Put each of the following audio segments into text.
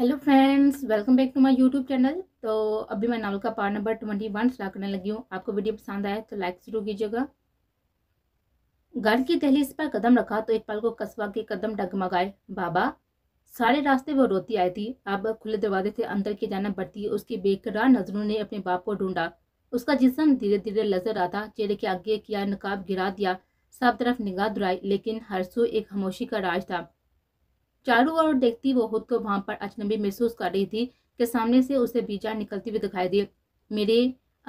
hello friends welcome back to my YouTube channel तो अभी मैं नालू का part number twenty one start करने लगी हूँ आपको वीडियो पसंद आया तो लाइक जरूर कीजिएगा घर की दहलीज पर कदम रखा तो एक पल को कस्बा के कदम डगमगाए बाबा सारे रास्ते वो रोती आई थी अब खुले दरवाजे से अंदर की जाना बढ़ती उसकी बेकरार नजरों ने अपने बाप को ढूंढा उसका जिसम धीरे धीरे नजर आता चेहरे के आगे किया नकाब गिरा दिया सब तरफ निगाह दुराई लेकिन हर एक खामोशी का राज था चारों ओर देखती वो खुद को वहां पर अजनबी महसूस कर रही थी कि सामने से उसे बीजा निकलती हुई दिखाई दी मेरे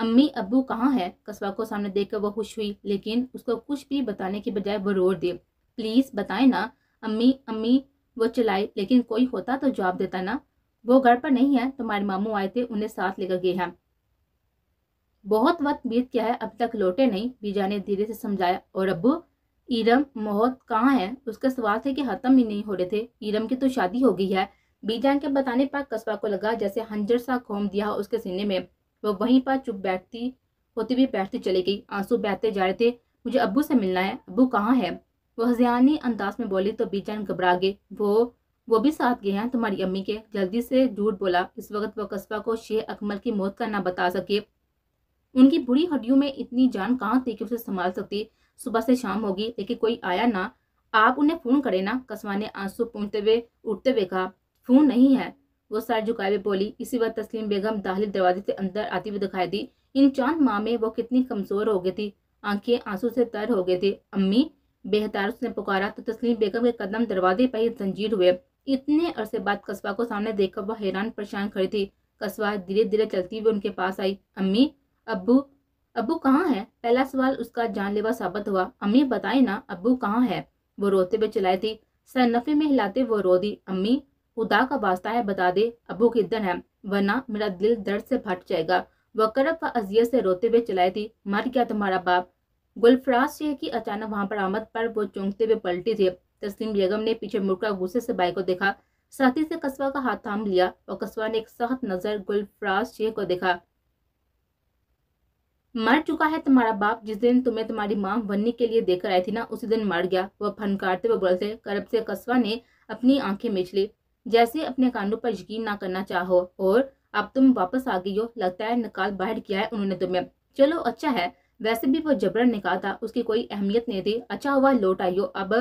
अम्मी अबू कहाँ है कस्बा को सामने देख वह खुश हुई लेकिन उसको कुछ भी बताने के बजाय वो रोड़ दिए प्लीज़ बताए ना अम्मी अम्मी वो चलाए लेकिन कोई होता तो जवाब देता ना वो घर पर नहीं है तुम्हारे मामू आए थे उन्हें साथ लेकर गए हैं बहुत वक्त बीत गया है अब तक लौटे नहीं बीजा ने धीरे से समझाया और अबू ईरम मोहत कहाँ है उसका सवाल थे कि हतम ही नहीं हो रहे थे ईरम की तो शादी हो गई है बीजान के बताने पर कस्बा को लगा जैसे हंजर सा खोम दिया उसके सीने में वह वहीं पर चुप बैठती होती भी बैठती चली गई आंसू बहते जा रहे थे मुझे अबू से मिलना है अबू कहाँ है वह हजियानी अंदाज में बोली तो बीजान घबरा गए वो वो भी साथ गए हैं तुम्हारी अम्मी के जल्दी से झूठ बोला इस वक्त वह कस्बा को शेख अकमल की मौत का ना बता सके उनकी बुरी हड्डियों में इतनी जान कहाँ थी कि उसे संभाल सकती सुबह से शाम होगी लेकिन कोई आया ना आप उन्हें फ़ोन करें ना कस्मा ने आंसू पूछते हुए उठते हुए कहा फ़ोन नहीं है वो सर झुकाए हुए बोली इसी वक्त तस्लीम बेगम दाहली दरवाजे से अंदर आती हुई दिखाई दी इन चांद माह में वो कितनी कमज़ोर हो गई थी आंखें आंसू से तर हो गए थे अम्मी बेहतार उसने पुकारा तो तस्लीम बेगम के कदम दरवाजे पर ही जंजीर हुए इतने अरसे बाद कस्बा को सामने देखकर वह हैरान परेशान खड़ी थी कस्बा धीरे धीरे चलती हुई उनके पास आई अम्मी अबू अबू कहाँ है पहला सवाल उसका जानलेवा साबित हुआ अम्मी बताए ना अबू कहाँ है वो रोते हुए चलाए थी सर नफे में हिलाते वो रो दी अम्मी खुदा का वास्ता है बता दे अबू किधर है वरना मेरा दिल दर्द से फट जाएगा वह करब व अजियत से रोते हुए चलाए थी मर गया तुम्हारा बाप गुलफराज शेख की अचानक वहां पर आमद पर वो चौंकते हुए पलटी थे तस्लीम बेगम ने पीछे मुड़कर गुस्से से बाई को देखा साथी से कस्बा का हाथ थाम लिया और कस्बा ने एक सख्त नजर गुलफराज शेख को देखा मर चुका है तुम्हारा बाप जिस दिन तुम्हें तुम्हारी माँ बनने के लिए देकर आई थी ना उसी दिन मर गया वह फनकारते हुए बोलते करब से कस्वा ने अपनी आंखें ली जैसे अपने कानों पर यकीन ना करना चाहो और अब तुम वापस आ गई हो लगता है निकाल बाहर किया है उन्होंने तुम्हें चलो अच्छा है वैसे भी वो जबरन निकाल था उसकी कोई अहमियत नहीं थी अच्छा हुआ लौट आई हो अब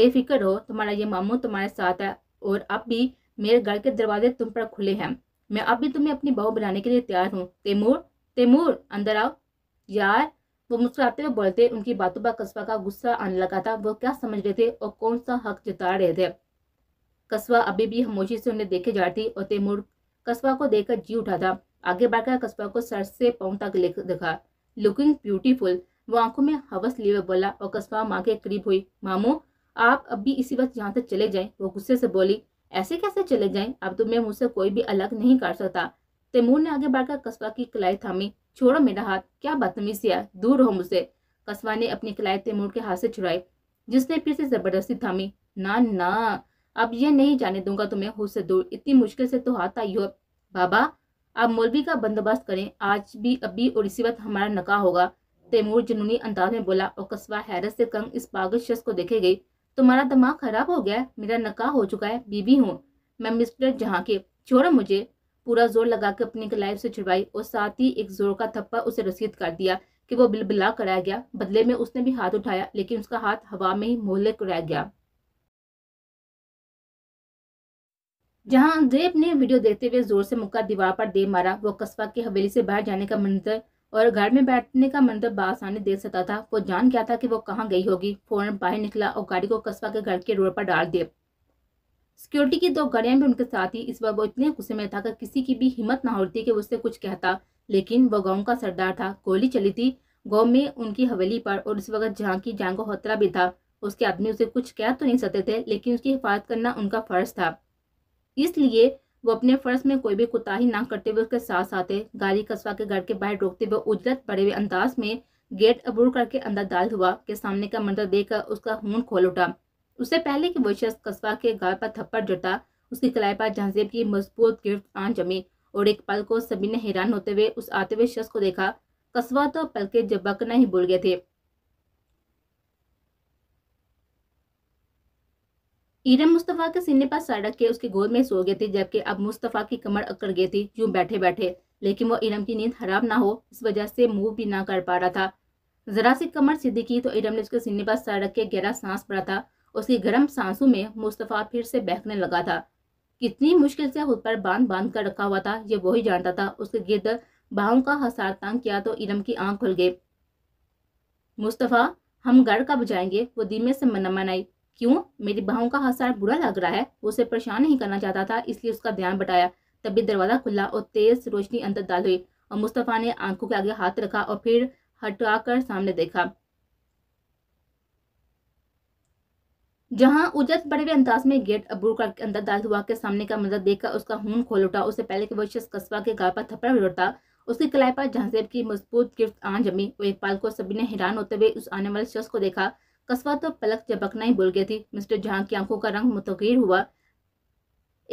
बेफिक्र हो तुम्हारा ये मामू तुम्हारे साथ है और अब भी मेरे घर के दरवाजे तुम पर खुले हैं मैं अब भी तुम्हें अपनी बहू बनाने के लिए तैयार हूँ तैमूर तैमूर अंदर आओ यार वो मुस्कुराते हुए बोलते उनकी बातों पर कस्बा का गुस्सा आने लगा था वो क्या समझ रहे थे और कौन सा हक जता रहे थे कस्बा अभी भी खामोशी से उन्हें देखे जा रही और तैमूर कस्बा को देखकर जी उठा था आगे बढ़कर कस्बा को सर से पाँव तक देखा लुकिंग ब्यूटीफुल वो आंखों में हवस लिए हुए बोला और कस्बा माँ के करीब हुई मामू आप अभी इसी वक्त यहाँ से चले जाएं वो गुस्से से बोली ऐसे कैसे चले जाएं अब तुम्हें तो मुझसे कोई भी अलग नहीं कर सकता तैमूर ने आगे बढ़कर कस्बा की कलाई थामी छोड़ो मेरा हाथ क्या बदतमीजी है दूर हो मुझसे कस्बा ने अपनी कलाई तैमूर के हाथ से छुड़ाई जिसने फिर से जबरदस्ती थामी ना ना अब यह नहीं जाने दूंगा तुम्हें हो से दूर इतनी मुश्किल से तो हाथ आई हो बाबा आप मौलवी का बंदोबस्त करें आज भी अभी और इसी वक्त हमारा नका होगा तैमूर जुनूनी अंदाज में बोला और कस्बा हैरत से कंग इस पागल शख्स को देखे गई तुम्हारा दिमाग खराब हो गया मेरा नका हो चुका है बीबी हूँ मैं मिस्टर जहाँ के छोड़ो मुझे पूरा जोर लगा के अपनी लाइफ से छुड़वाई और साथ ही एक जोर का थप्पा उसे रसीद कर दिया कि वो बिलबिला कराया गया बदले में उसने भी हाथ उठाया लेकिन उसका हाथ हवा में ही मोहले कराया गया जहां अंग्रेब ने वीडियो देखते हुए जोर से मुक्का दीवार पर दे मारा वो कस्बा के हवेली से बाहर जाने का मंत्र और घर में बैठने का मंत्र बासानी देख सकता था वो जान गया था कि वो कहाँ गई होगी फौरन बाहर निकला और गाड़ी को कस्बा के घर के रोड पर डाल दिया सिक्योरिटी की दो गाड़ियां भी उनके साथ ही इस बार वो इतने गुस्से में था कि किसी की भी हिम्मत ना होती कि उससे कुछ कहता लेकिन वो गाँव का सरदार था गोली चली थी गाँव में उनकी हवेली पर और इस वक्त जहाँ की को होत्रा भी था उसके आदमी उसे कुछ कह तो नहीं सकते थे लेकिन उसकी हिफाजत करना उनका फ़र्ज था इसलिए वो अपने फ़र्ज में कोई भी कोताही ना करते हुए उसके साथ आते गाड़ी कस्बा के घर के बाहर रोकते हुए उजरत पड़े हुए अंदाज में गेट अबूर करके अंदर दाल हुआ के सामने का मंदिर देखकर उसका खून खोल उठा उससे पहले कि वो शख्स कस्बा के गाय पर थप्पड़ जुटा उसकी कलाई पर जहाजेब की मजबूत गिरफ्त आन जमी और एक पल को सभी ने हैरान होते हुए उस आते हुए शख्स को देखा कस्बा तो पल के जबकना ही भूल गए थे ईरम मुस्तफ़ा के सीने पर सड़क के उसके गोद में सो गए थे जबकि अब मुस्तफ़ा की कमर अकड़ गई थी यूं बैठे बैठे लेकिन वो ईरम की नींद खराब ना हो इस वजह से मुंह भी ना कर पा रहा था जरा सी कमर सीधी की तो ईरम ने उसके सीने पर सड़क के गहरा सांस पड़ा था उसकी गर्म सांसों में मुस्तफ़ा फिर से बहकने लगा था कितनी मुश्किल से उस पर बांध बांध कर रखा हुआ था ये वही जानता था उसके गिर्द बाहों का हसार तंग किया तो इलम की आंख खुल गई मुस्तफ़ा हम घर कब जाएंगे वो धीमे से मन मनाई क्यों मेरी बाहों का हसार बुरा लग रहा है उसे परेशान नहीं करना चाहता था इसलिए उसका ध्यान बटाया तभी दरवाज़ा खुला और तेज़ रोशनी अंदर डाल हुई और मुस्तफ़ा ने आंखों के आगे हाथ रखा और फिर हटा सामने देखा जहां उजरत बड़े हुए अंदाज में गेट अबूर के अंदर दाल हुआ के सामने का मंजर देखकर उसका खून खोल उठा उससे पहले के वह शख्स कस्बा के गाल पर थप्पड़ लौटा उसकी कलाई पर जहांसेब की मजबूत गिरफ्त आन जमी वेकपाल को सभी ने हैरान होते हुए उस आने वाले शख्स को देखा कस्बा तो पलक झपकना ही भूल गई थी मिस्टर जहां की आंखों का रंग मुतगिर हुआ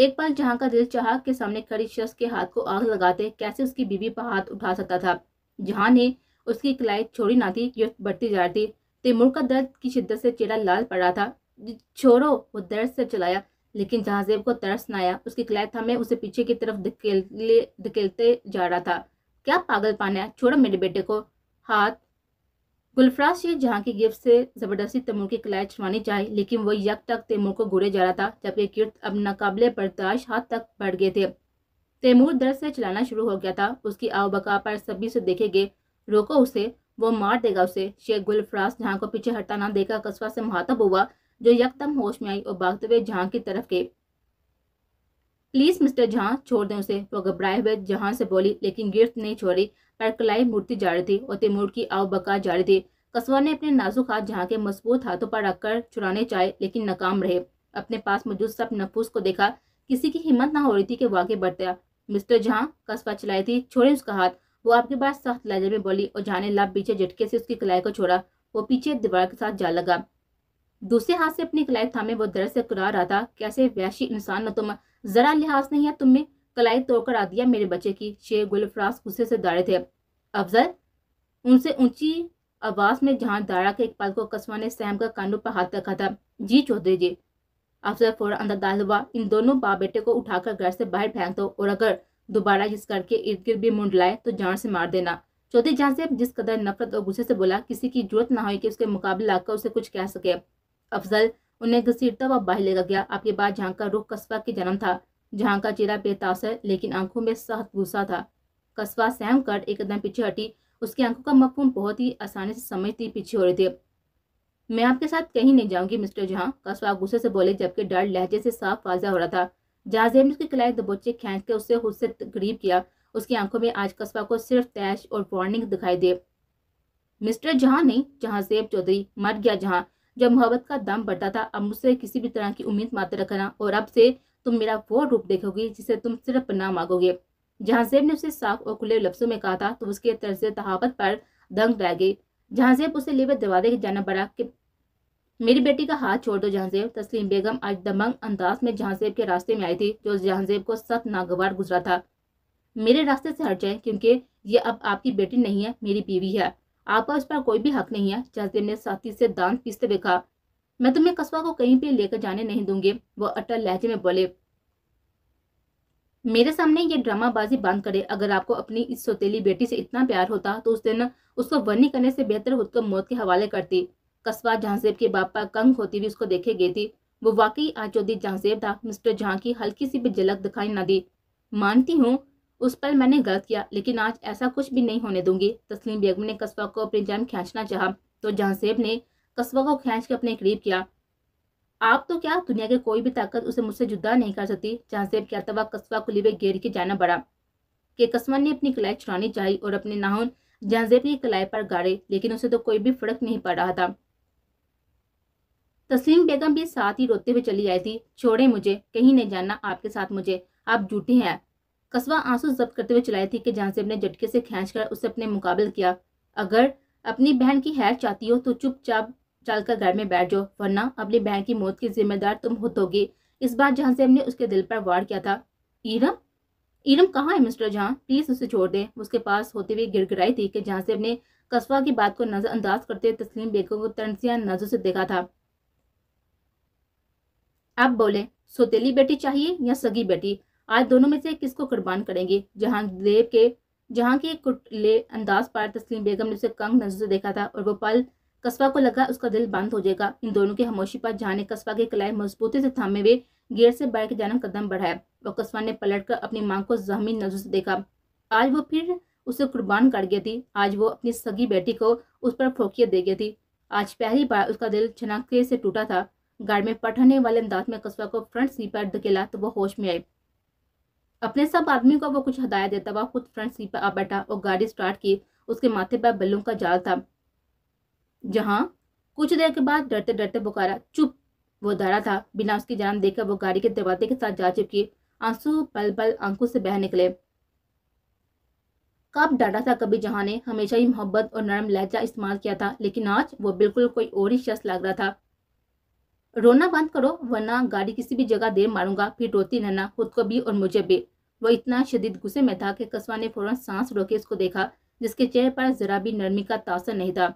एक पाल जहां का दिल चाह के सामने खड़ी शख्स के हाथ को आग लगाते कैसे उसकी बीवी पर हाथ उठा सकता था जहां ने उसकी कलाई छोड़ी ना थी गिरफ्त बढ़ती जा रही थी तैमूर का दर्द की शिद्दत से चेहरा लाल पड़ा था छोड़ो वो दर्द से चलाया लेकिन जहाजेब को तरस न आया उसकी कलाय हमें उसे पीछे की तरफ धकेले धकेलते जा रहा था क्या पागल पाना छोड़ो मेरे बेटे को हाथ गुलफराज शेख जहाँ की गिफ्ट से ज़बरदस्ती तैमूर की कलाय छुड़वानी चाहिए लेकिन वो यक तक तैमूर को घूरे जा रहा था जबकि किर्त अब नाकबले बर्दाश्त हाथ तक बढ़ गए थे तैमूर दर्द से चलाना शुरू हो गया था उसकी बका पर सभी से देखे गए रोको उसे वो मार देगा उसे शेख गुलफराज जहाँ को पीछे हटता ना देखा कस्बा से मुहातब हुआ जो यकदम होश में आई और भागते हुए जहां की तरफ के प्लीज मिस्टर जहां छोड़ दें उसे वो घबराए हुए जहां से बोली लेकिन गिरफ्त नहीं छोड़ी पर कलाई मूर्ति जा रही थी और तिमूर की आव बका जा रही थी कस्बा ने अपने नाजुक हाथ जहाँ के मजबूत हाथों पर रखकर चुराने चाहे लेकिन नाकाम रहे अपने पास मौजूद सब नफूस को देखा किसी की हिम्मत ना हो रही थी कि वो आगे बढ़ता मिस्टर जहाँ कस्बा चलाई थी छोड़े उसका हाथ वो आपके पास सख्त लहजे में बोली और जहाँ ने लाभ पीछे झटके से उसकी कलाई को छोड़ा वो पीछे दीवार के साथ जा लगा दूसरे हाथ से अपनी कलाई थामे वो दर्द से कुला रहा था कैसे वैशी इंसान न तुम जरा लिहाज नहीं है तुमने कलाई तोड़कर आ दिया मेरे बच्चे की शेर गुलफराज गुस्से से दाड़े थे अफजल उनसे ऊंची आवाज में जहां दाड़ा के एक पल को कस्बा ने सहम का कानू पर हाथ रखा था जी चौधरी जी अफजल फौरन अंदर दाल हुआ इन दोनों बाप बेटे को उठाकर घर से बाहर फेंक दो और अगर दोबारा जिस करके इर्द गिर्द भी मुंड लाए तो जान से मार देना चौधरी जहां से जिस कदर नफरत और गुस्से से बोला किसी की जरूरत ना हो कि उसके मुकाबले लाकर उसे कुछ कह सके अफजल उन्हें घसीटता हुआ बाहर लेकर गया आपके बाद जहाँ का रुख कस्बा के जन्म था जहाँ का चेहरा बेतासर लेकिन आंखों में सहत गुस्सा था कस्बा सहम कर एकदम पीछे हटी उसकी आंखों का मफहम बहुत ही आसानी से समझती पीछे हो रहे थे मैं आपके साथ कहीं नहीं जाऊंगी मिस्टर जहाँ कस्बा गुस्से से बोले जबकि डर लहजे से साफ वाजा हो रहा था जहाजेब ने उसके कलाई दबोचे खेच के उससे खुद से गरीब किया उसकी आंखों में आज कस्बा को सिर्फ तैश और वार्निंग दिखाई दे मिस्टर जहाँ नहीं जहाजेब चौधरी मर गया जहाँ जब मोहब्बत का दाम बढ़ता था अब मुझसे किसी भी तरह की उम्मीद मात्र रखना और अब से तुम मेरा वो रूप देखोगे जिसे तुम सिर्फ ना मांगोगे जहांजेब ने उसे साफ और खुले लफ्जों में कहा था तो उसके तर्ज तहावत पर दंग रह गई जहांजेब उसे लेवे दरवाजे के जाना पड़ा कि मेरी बेटी का हाथ छोड़ दो जहांजेब तस्लीम बेगम आज दमंग अंदाज में जहांजेब के रास्ते में आई थी जो जहांजेब को सख्त नागवार गुजरा था मेरे रास्ते से हट जाए क्योंकि ये अब आपकी बेटी नहीं है मेरी बीवी है आपका उस पर कोई भी हक नहीं है जसदेव ने साथी से दांत पीसते देखा मैं तुम्हें कस्बा को कहीं भी लेकर जाने नहीं दूंगे वो अटल लहजे में बोले मेरे सामने ये ड्रामाबाजी बंद करे अगर आपको अपनी इस सोतेली बेटी से इतना प्यार होता तो उस दिन उसको वर्णी करने से बेहतर को मौत के हवाले करती कस्बा जहांसेब के बाप पर कंग होती हुई उसको देखे गई थी वो वाकई आचौदी जहांसेब था मिस्टर जहां की हल्की सी भी झलक दिखाई न दी मानती हूँ उस पर मैंने गलत किया लेकिन आज ऐसा कुछ भी नहीं होने दूंगी तस्लीम बेगम ने कस्बा को अपनी जान खींचना चाह तो जहांसेब ने कस्बा को खींच के अपने करीब किया आप तो क्या दुनिया की कोई भी ताकत उसे मुझसे जुदा नहीं कर सकती जहांसेब कहता कस्बा को लिबे गेर के जाना पड़ा कि कस्बा ने अपनी कलाई छुड़ानी चाही और अपने नाहन जहांसेब की कलाई पर गाड़े लेकिन उसे तो कोई भी फर्क नहीं पड़ रहा था तस्लीम बेगम भी साथ ही रोते हुए चली आई थी छोड़े मुझे कहीं नहीं जाना आपके साथ मुझे आप झूठे हैं कस्बा आंसू जब्त करते हुए चलाई थी कि जानसेब ने झटके से कर उसे अपने मुकाबले किया अगर अपनी बहन की हैर चाहती हो तो चुपचाप चलकर घर में बैठ जाओ वरना अपनी बहन की मौत की जिम्मेदार तुम हो तो इस बार जहांसेब ने उसके दिल पर वार किया था ईरम ईरम कहाँ है मिस्टर जहां प्लीज उसे छोड़ दें उसके पास होते हुए गिड़गिड़ाई थी कि जहांसेब ने कस्बा की बात को नजरअंदाज करते हुए तस्लीम बेगम को तनसिया नजर से देखा था अब बोले सोतेली बेटी चाहिए या सगी बेटी आज दोनों में से किसको कुर्बान करेंगे जहां देव के जहाँ के कुटले अंदाज पर तस्लीम बेगम ने उसे कंग नजर से देखा था और वो पल कस्बा को लगा उसका दिल बंद हो जाएगा इन दोनों की हमोशी पर जहाँ ने कस्बा की कलाई मजबूती से थामे हुए गेर से बाहर के जाना कदम बढ़ाया और कस्बा ने पलट कर अपनी मांग को जहमी नजर से देखा आज वो फिर उसे कुर्बान कर गई थी आज वो अपनी सगी बेटी को उस पर फोकियत दे गई थी आज पहली बार उसका दिल छनाकते से टूटा था गाड़ में पठने वाले अंदाज में कस्बा को फ्रंट सीट पर धकेला तो वो होश में आई अपने सब आदमी को वो कुछ हदायत देता हुआ खुद फ्रंट सीट पर आ बैठा और गाड़ी स्टार्ट की उसके माथे पर बल्लों का जाल था जहाँ कुछ देर के बाद डरते डरते पुकारा चुप वो डरा था बिना उसकी जान देखकर वो गाड़ी के दरवाजे के साथ जा चुकी आंसू पल पल आंखों से बह निकले कब डाटा था कभी जहाँ ने हमेशा ही मोहब्बत और नरम लहजा इस्तेमाल किया था लेकिन आज वो बिल्कुल कोई और ही शख्स लग रहा था रोना बंद करो वरना गाड़ी किसी भी जगह देर मारूंगा फिर रोती रहना खुद को भी और मुझे भी वह इतना शदीद गुस्से में था कि कस्बा ने फौरन सांस रोके उसको देखा जिसके चेहरे पर जरा भी नरमी का तासर नहीं था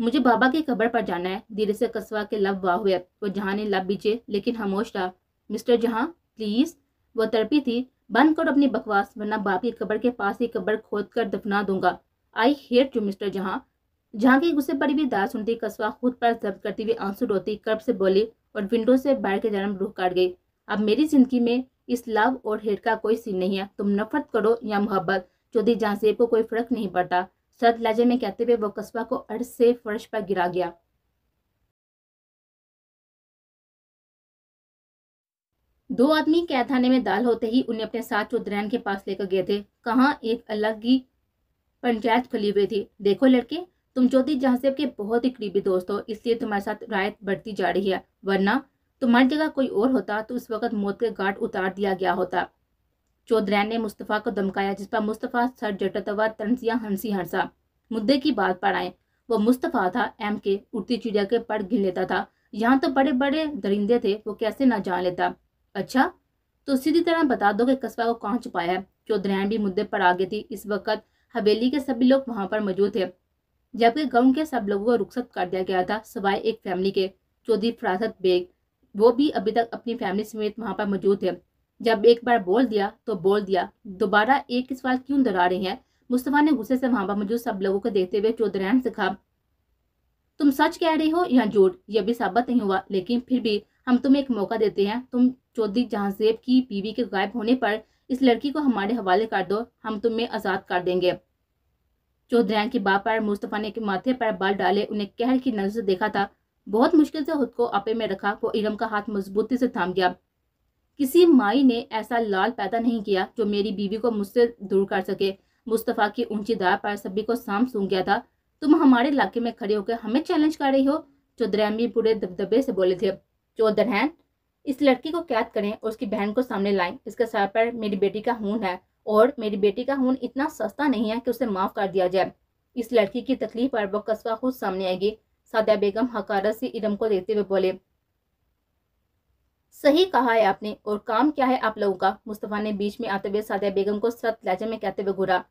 मुझे बाबा की खबर पर जाना है धीरे से कस्बा के लब वाह हुए वो जहाँ ने लब बीचे लेकिन खामोश रहा मिस्टर जहाँ प्लीज वो तड़पी थी बंद करो अपनी बकवास वरना बाप की कबर के पास ही कब्र खोद कर दफना दूंगा आई हेट यू मिस्टर जहाँ जहाँ की गुस्से पर भी दार सुनती कस्बा खुद पर जब्त करती हुई आंसू रोती कर्ब से बोली और विंडो से बाहर के जन्म रूह काट गई अब मेरी जिंदगी में इस लव और हेट का कोई सीन नहीं है तुम नफरत करो या मोहब्बत चौधरी जहाँसेब को कोई फर्क नहीं पड़ता सर्द लहजे में कहते हुए वो कस्बा को अर्ज से फर्श पर गिरा गया दो आदमी कैदाने में दाल होते ही उन्हें अपने साथ चौधरीन के पास लेकर गए थे कहाँ एक अलग ही पंचायत खुली हुई थी देखो लड़के तुम ज्योति जहांसेब के बहुत ही करीबी दोस्त हो इसलिए तुम्हारे साथ रायत बढ़ती जा रही है वरना तुम्हारी जगह कोई और होता तो उस वक्त मौत के घाट उतार दिया गया होता चौधरैन ने मुस्तफ़ा को धमकाया जिस पर मुस्तफ़ा सर जटतवा तनसिया हंसी हंसा मुद्दे की बात पर आए वो मुस्तफ़ा था एम के उड़ती चिड़िया के पर गिन लेता था यहाँ तो बड़े बड़े दरिंदे थे वो कैसे ना जान लेता अच्छा तो सीधी तरह बता दो कि कस्बा को कहाँ छुपाया है चौधरी भी मुद्दे पर आ गई थी इस वक्त हवेली के सभी लोग वहाँ पर मौजूद थे जबकि गांव के सब लोगों को रुख्सत कर दिया गया था सवाए एक फैमिली के चौधरी फरासत बेग वो भी अभी तक अपनी फैमिली समेत वहाँ पर मौजूद थे जब एक बार बोल दिया तो बोल दिया दोबारा एक ही सवाल क्यों दोहरा रहे हैं मुस्तफ़ा ने गुस्से से वहाँ पर मौजूद सब लोगों को देखते हुए चौधरी से कहा तुम सच कह रही हो या झूठ यह भी साबित नहीं हुआ लेकिन फिर भी हम तुम्हें एक मौका देते हैं तुम चौधरी जहांजेब की बीवी के गायब होने पर इस लड़की को हमारे हवाले कर दो हम तुम्हें आज़ाद कर देंगे चौधरियान के बाप पर मुस्तफ़ा ने के माथे पर बाल डाले उन्हें कहर की नजर से देखा था बहुत मुश्किल से खुद को आपे में रखा वो इरम का हाथ मजबूती से थाम गया किसी माई ने ऐसा लाल पैदा नहीं किया जो मेरी बीवी को मुझसे दूर कर सके मुस्तफ़ा की ऊंची दार पर सभी को साम सूंघ गया था तुम हमारे इलाके में खड़े होकर हमें चैलेंज कर रही हो चौधरी भी पूरे दबदबे से बोले थे चौधरहन इस लड़की को कैद करें और उसकी बहन को सामने लाएं इसके सर पर मेरी बेटी का हून है और मेरी बेटी का खून इतना सस्ता नहीं है कि उसे माफ़ कर दिया जाए इस लड़की की तकलीफ और बकसवा खुद सामने आएगी सादिया बेगम हकारत से इरम को देखते हुए बोले सही कहा है आपने और काम क्या है आप लोगों का मुस्तफ़ा ने बीच में आते हुए सादिया बेगम को सख्त लहजे में कहते हुए घूरा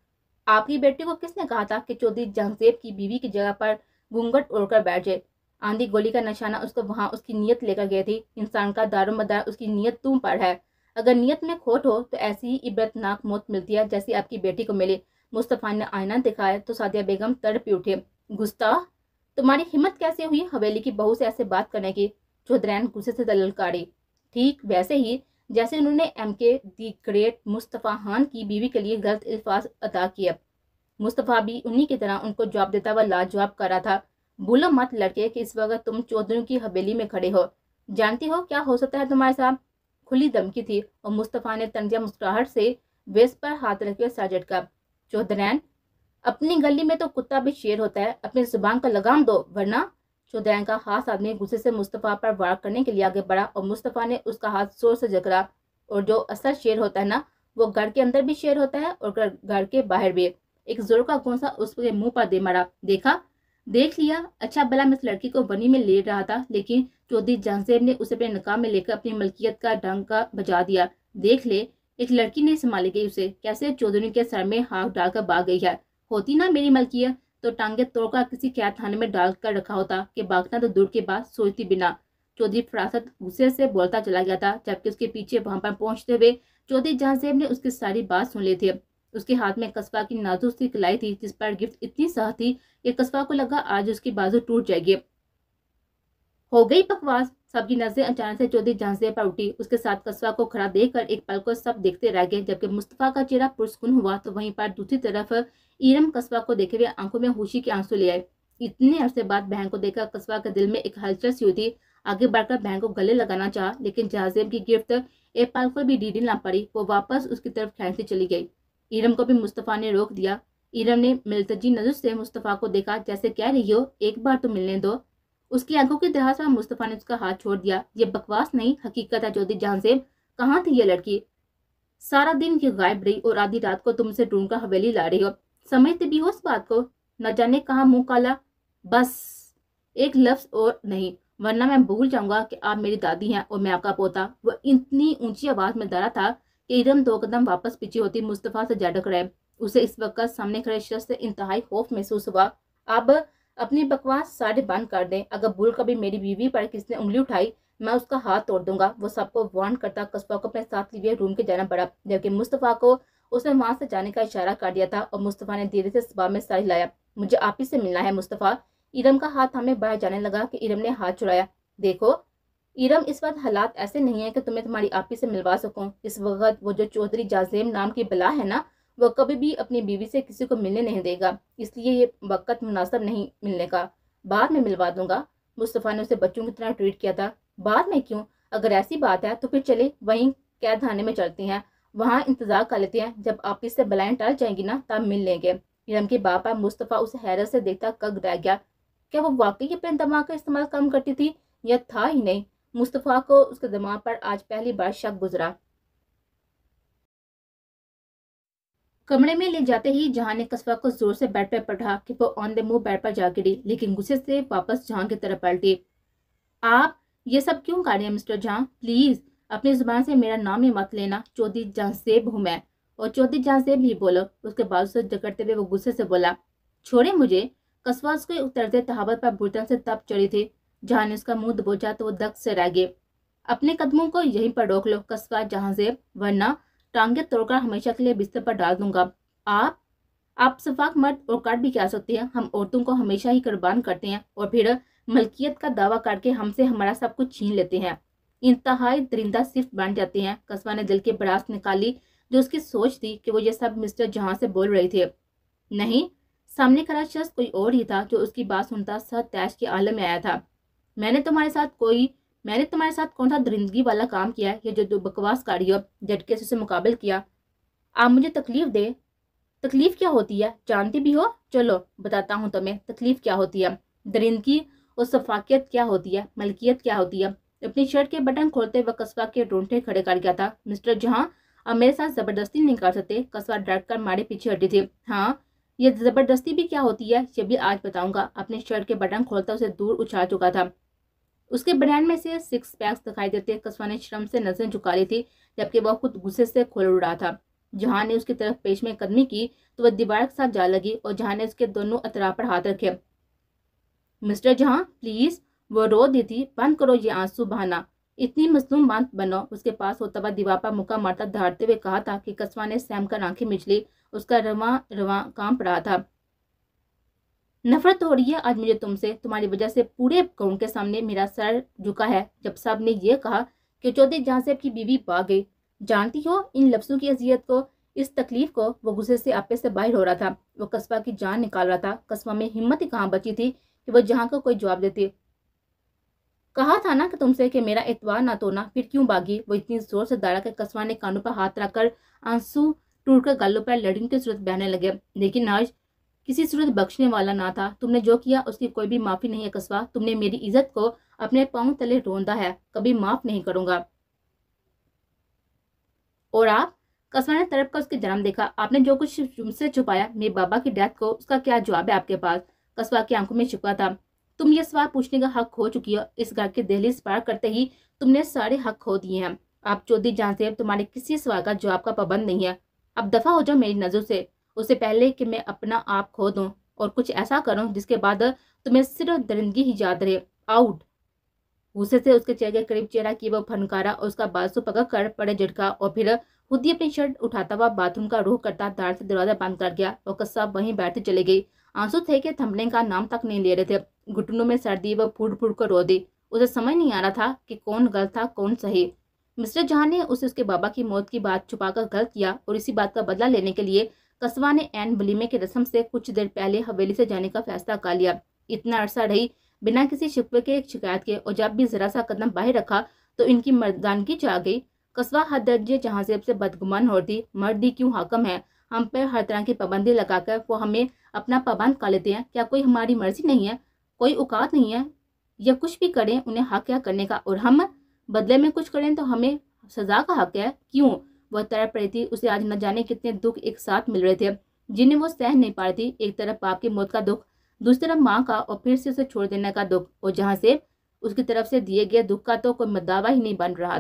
आपकी बेटी को किसने कहा था कि चौधरी जहांगजेब की बीवी की जगह पर घूंघट ओढ़कर बैठ जाए आंधी गोली का निशाना उसको वहां उसकी नीयत लेकर गई थी इंसान का दारोमदार उसकी नीयत तुम पर है अगर नियत में खोट हो तो ऐसी ही इबरतनाक मौत मिलती है जैसी आपकी बेटी को मिले मुस्तफ़ा ने आईना दिखाया तो सादिया बेगम तड़पी उठे गुस्ता तुम्हारी हिम्मत कैसे हुई हवेली की बहू से ऐसे बात करने की चौधरैन गुस्से से ललकारी ठीक वैसे ही जैसे उन्होंने एम के दी ग्रेट मुस्तफ़ा खान की बीवी के लिए गलत अल्फाज अदा किए मुस्तफ़ा भी उन्हीं की तरह उनको जवाब देता व लाजवाब कर रहा था बोलो मत लड़के कि इस वक्त तुम चौधरी की हवेली में खड़े हो जानती हो क्या हो सकता है तुम्हारे साथ खुली धमकी थी और मुस्तफ़ा ने तंजिया मुस्कुराहट से वेस पर हाथ रखकर सर झटका चौधरीन अपनी गली में तो कुत्ता भी शेर होता है अपनी जुबान का लगाम दो वरना चौधरीन का हाथ आदमी गुस्से से मुस्तफ़ा पर वार करने के लिए आगे बढ़ा और मुस्तफ़ा ने उसका हाथ जोर से जकड़ा और जो असर शेर होता है ना वो घर के अंदर भी शेर होता है और घर के बाहर भी एक जोर का गोसा उसके मुंह पर दे मारा देखा देख लिया अच्छा भला मैं इस लड़की को बनी में ले रहा था लेकिन चौधरी जहांसेब ने उसे अपने नकाब में लेकर अपनी मलकियत का ढंग का बजा दिया देख ले एक लड़की ने संभाली गई उसे कैसे चौधरी के सर में हाथ डालकर भाग गई है होती ना मेरी मलकियत तो टांगे तोड़कर किसी कैद थाने में डाल कर रखा होता कि भागना तो दूर के बाद सोचती बिना चौधरी फरासत गुस्से से बोलता चला गया था जबकि उसके पीछे वहां पर पहुंचते हुए चौधरी जहांसेब ने उसकी सारी बात सुन ली थी उसके हाथ में कस्बा की नाजुक सी कलाई थी जिस पर गिफ्ट इतनी सह थी कि कस्बा को लगा आज उसकी बाजू टूट जाएगी हो गई बकवास सबकी नजरें अचानक से चौधरी झांसे पर उठी उसके साथ कस्बा को खड़ा देखकर एक पल को सब देखते रह गए जबकि मुस्तफा का चेहरा पुरस्कुन हुआ तो वहीं पर दूसरी तरफ ईरम कस्बा को देखे हुए आंखों में खुशी के आंसू ले आए इतने अरसे बाद बहन को देखकर कस्बा के दिल में एक हलचल सी उठी आगे बढ़कर बहन को गले लगाना चाह लेकिन जहाजेब की गिरफ्त एक पल को भी डीडी ना पड़ी वो वापस उसकी तरफ खेलती चली गई ईरम को भी मुस्तफ़ा ने रोक दिया ईरम ने मिलतजी नजर से मुस्तफ़ा को देखा जैसे कह रही हो एक बार तो मिलने दो उसकी आंखों के दराज पर मुस्तफ़ा ने उसका हाथ छोड़ दिया ये बकवास नहीं हकीकत है चौधरी जहांसेब कहाँ थी ये लड़की सारा दिन ये गायब रही और आधी रात को तुमसे ढूंढ कर हवेली ला रही हो समझते भी हो उस बात को न जाने कहा मुंह काला बस एक लफ्ज और नहीं वरना मैं भूल जाऊंगा कि आप मेरी दादी हैं और मैं आपका पोता वह इतनी ऊंची आवाज में डरा था कि इरम दो कदम वापस पीछे होती मुस्तफ़ा से जा टकराए उसे इस वक्त सामने खड़े शख्स से इंतहाई खौफ महसूस हुआ अब अपनी बकवास सारे बंद कर दें अगर भूल कभी मेरी बीवी पर किसने उंगली उठाई मैं उसका हाथ तोड़ दूंगा वो सबको वार्न करता कस्बा को अपने साथ लिए रूम के जाना पड़ा जबकि मुस्तफ़ा को उसने वहां से जाने का इशारा कर दिया था और मुस्तफ़ा ने धीरे से सुबह में सर लाया मुझे आप ही से मिलना है मुस्तफ़ा इरम का हाथ हमें बाहर जाने लगा कि इरम ने हाथ छुड़ाया देखो इरम इस वक्त हालात ऐसे नहीं है कि तुम्हें तुम्हारी आपी से मिलवा सकूं इस वक्त वो जो चौधरी जाजेम नाम की बला है ना वह कभी भी अपनी बीवी से किसी को मिलने नहीं देगा इसलिए ये वक्त मुनासब नहीं मिलने का बाद में मिलवा दूंगा मुस्तफ़ा ने उसे बच्चों की तरह ट्रीट किया था बाद में क्यों अगर ऐसी बात है तो फिर चले वहीं कैद खाने में चलती हैं वहाँ इंतज़ार कर लेते हैं जब आप इससे बलाएँ टल जाएंगी ना तब मिल लेंगे इरम के बापा मुस्तफ़ा उसे हैरत से देखता कग रह गया क्या वो वाकई अपने दिमाग का इस्तेमाल कम करती थी या था ही नहीं मुस्तफ़ा को उसके दिमाग पर आज पहली बार शक गुजरा कमरे में ले जाते ही जहां ने कस्बा को जोर से बेड पर पढ़ा कि वो ऑन द मूव बेड पर जा गिरी लेकिन गुस्से से वापस जहां की तरफ पलटी आप ये सब क्यों कर रहे हैं मिस्टर जहां प्लीज़ अपनी ज़ुबान से मेरा नाम ही मत लेना चौधरी जहांसेब हूँ मैं और चौधरी जहांसेब ही बोलो उसके बाद से जकड़ते हुए वो गुस्से से बोला छोड़े मुझे कस्बा उसके उतरते तहावत पर बुरतन से तप चढ़ी थी जहाँ ने उसका मुंह दबोचा तो वो दक्ष से रह गए अपने कदमों को यहीं पर रोक लो कस्बा जहांसेब वरना टांगे तोड़कर हमेशा के लिए बिस्तर पर डाल दूंगा आप आप सफाक मर्द और काट भी क्या सकते हैं हम औरतों को हमेशा ही कुर्बान करते हैं और फिर मलकियत का दावा करके हमसे हमारा सब कुछ छीन लेते हैं इंतहाई दरिंदा सिर्फ बन जाते हैं कस्बा ने दिल के बरास निकाली जो उसकी सोच थी कि वो ये सब मिस्टर जहां से बोल रहे थे नहीं सामने खड़ा शख्स कोई और ही था जो उसकी बात सुनता सह तैश के आलम में आया था मैंने तुम्हारे साथ कोई मैंने तुम्हारे साथ कौन सा दरिंदगी वाला काम किया है या जो, दो बकवास और झटके से उसे मुकाबल किया आप मुझे तकलीफ दे तकलीफ क्या होती है जानती भी हो चलो बताता हूँ तुम्हें तकलीफ क्या होती है दरिंदगी और शफाकियत क्या होती है मलकियत क्या होती है अपनी शर्ट के बटन खोलते हुए कस्बा के रोंठे खड़े कर गया था मिस्टर जहाँ अब मेरे साथ ज़बरदस्ती नहीं कर सकते कस्बा डट कर मारे पीछे हटे थे हाँ ये ज़बरदस्ती भी क्या होती है ये भी आज बताऊंगा अपने शर्ट के बटन खोलता उसे दूर उछाल चुका था उसके ब्रांड में से सिक्स पैक्स दिखाई देते कस्वा ने श्रम से नजर झुका ली थी जबकि वह खुद गुस्से से खोल उड़ा था जहां ने उसकी तरफ पेश में कदमी की तो वह दीवार के साथ जा लगी और जहां ने उसके दोनों अतरा पर हाथ रखे मिस्टर जहां प्लीज वो रो दी थी बंद करो ये आंसू बहाना इतनी मजलूम बांध बनो उसके पास होता हुआ दीवार पर मुक्का मारता धारते हुए कहा था कि कस्वा ने सैम कर आंखें मिचली उसका रवा रवा काम पड़ा था नफरत हो रही है आज मुझे तुमसे तुम्हारी वजह से पूरे कौन के सामने मेरा सर झुका है जब साहब ने यह कहा कि चौधरी जहाँ से आपकी बीवी पा गई जानती हो इन लफ्सों की अजियत को इस तकलीफ को वो गुस्से से आपे से बाहर हो रहा था वो कस्बा की जान निकाल रहा था कस्बा में हिम्मत ही कहाँ बची थी कि वह जहाँ का को कोई जवाब देती कहा था ना कि तुमसे कि मेरा एतवार ना तोना फिर क्यों बागी वो इतनी जोर से दाड़ा के कस्बा ने कानों पर हाथ रखकर आंसू टूट कर गालों पर लड़कियों की सूरत बहने लगे लेकिन आज किसी सूरत बख्शने वाला ना था तुमने जो किया उसकी कोई भी माफ़ी नहीं है कस्बा तुमने मेरी इज्जत को अपने पाँव तले रोंदा है कभी माफ़ नहीं करूंगा और आप कसवा ने तरफ का उसके जन्म देखा आपने जो कुछ मुझसे छुपाया मेरे बाबा की डेथ को उसका क्या जवाब है आपके पास कस्बा की आंखों में छुपा था तुम ये सवाल पूछने का हक खो चुकी हो इस घर के दहली पार करते ही तुमने सारे हक खो दिए हैं आप चौधरी जानते हो तुम्हारे किसी सवाल का जवाब का पाबंद नहीं है अब दफा हो जाओ मेरी नज़र से उससे पहले कि मैं अपना आप खो दूँ और कुछ ऐसा करूँ जिसके बाद तुम्हें सिर्फ दरिंदगी ही याद रहे आउट गुस्से से उसके चेहरे करीब चेहरा की वह फनकारा और उसका बाजू पकड़ कर पड़े झटका और फिर खुद ही अपनी शर्ट उठाता हुआ बाथरूम का रुख करता दार से दरवाजा बंद कर गया और कस्सा वहीं बैठते चले गई आंसू थे कि थमने का नाम तक नहीं ले रहे थे घुटनों में सर्दी व फूट फूट कर रो दी उसे समझ नहीं आ रहा था कि कौन गलत था कौन सही मिस्टर जहाँ ने उसे उसके बाबा की मौत की बात छुपाकर गलत किया और इसी बात का बदला लेने के लिए कस्बा ने एन बलीमे की रस्म से कुछ देर पहले हवेली से जाने का फैसला कर लिया इतना अरसा रही बिना किसी शिकवे के एक शिकायत के और जब भी जरा सा कदम बाहर रखा तो इनकी मर्दानगी जा गई कस्बा हद दर्जे जहाजेब से बदगुमान होती मर्दी क्यों हाकम है हम पे हर तरह की पाबंदी लगाकर वो हमें अपना पाबंद कर लेते हैं क्या कोई हमारी मर्जी नहीं है कोई औकात नहीं है या कुछ भी करें उन्हें हक क्या करने का और हम बदले में कुछ करें तो हमें सजा का हक है क्यों वह तड़प पड़ी थी उसे आज न जाने कितने दुख एक साथ मिल रहे थे जिन्हें वो सह नहीं पा रही थी एक तरफ पाप की मौत का दुख दूसरी तरफ माँ का और फिर से उसे छोड़ देने का दुख और जहाँ से उसकी तरफ से दिए गए दुख का तो कोई मददावा ही नहीं बन रहा